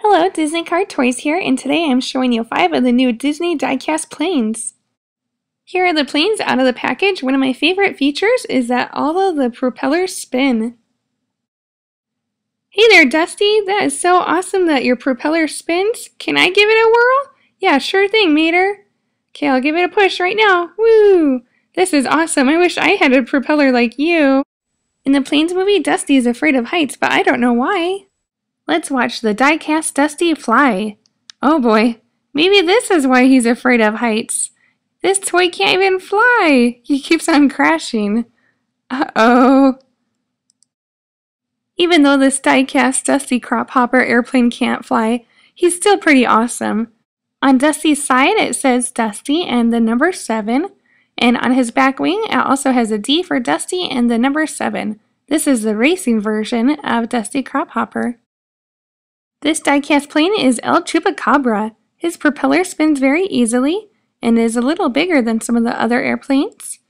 Hello, Disney Car Toys here, and today I'm showing you 5 of the new Disney diecast planes. Here are the planes out of the package. One of my favorite features is that all of the propellers spin. Hey there, Dusty! That is so awesome that your propeller spins. Can I give it a whirl? Yeah, sure thing, Mater. Okay, I'll give it a push right now. Woo! This is awesome. I wish I had a propeller like you. In the Planes movie, Dusty is afraid of heights, but I don't know why. Let's watch the diecast Dusty fly. Oh boy, maybe this is why he's afraid of heights. This toy can't even fly. He keeps on crashing. Uh-oh. Even though this diecast Dusty crop hopper airplane can't fly, he's still pretty awesome. On Dusty's side, it says Dusty and the number 7, and on his back wing, it also has a D for Dusty and the number 7. This is the racing version of Dusty Crop Hopper. This diecast plane is El Chupacabra. His propeller spins very easily and is a little bigger than some of the other airplanes.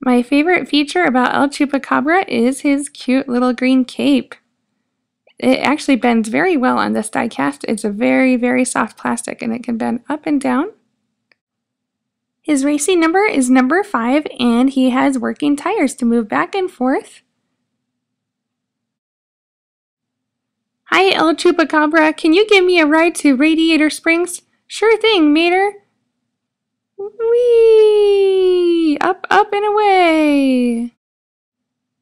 My favorite feature about El Chupacabra is his cute little green cape. It actually bends very well on this diecast. It's a very, very soft plastic and it can bend up and down. His racing number is number 5 and he has working tires to move back and forth. Hi, El Chupacabra, can you give me a ride to Radiator Springs? Sure thing, Mater. Whee! Up, up, and away!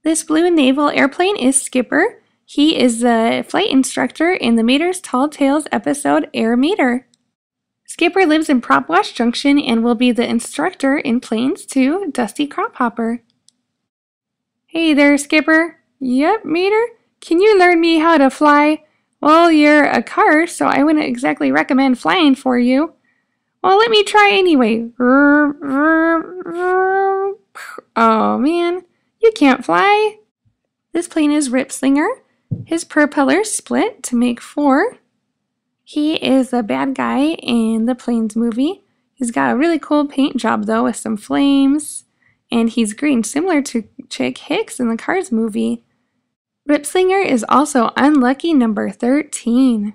This blue naval airplane is Skipper. He is the flight instructor in the Mater's Tall Tales episode Air Mater. Skipper lives in Propwash Junction and will be the instructor in Planes 2 Dusty Crop Hopper. Hey there, Skipper. Yep, Mater. Can you learn me how to fly? Well, you're a car, so I wouldn't exactly recommend flying for you. Well, let me try anyway. Oh, man. You can't fly. This plane is Ripslinger. His propellers split to make four. He is a bad guy in the planes movie. He's got a really cool paint job, though, with some flames. And he's green, similar to Chick Hicks in the Cars movie. Ripslinger is also unlucky number 13.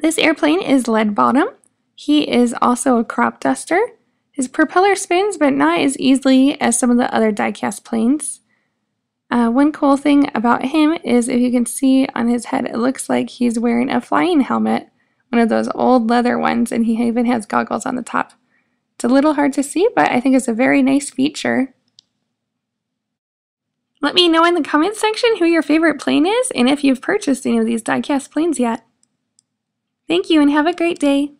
This airplane is lead bottom. He is also a crop duster. His propeller spins, but not as easily as some of the other diecast planes. Uh, one cool thing about him is if you can see on his head, it looks like he's wearing a flying helmet, one of those old leather ones, and he even has goggles on the top. It's a little hard to see, but I think it's a very nice feature. Let me know in the comments section who your favorite plane is and if you've purchased any of these diecast planes yet. Thank you and have a great day.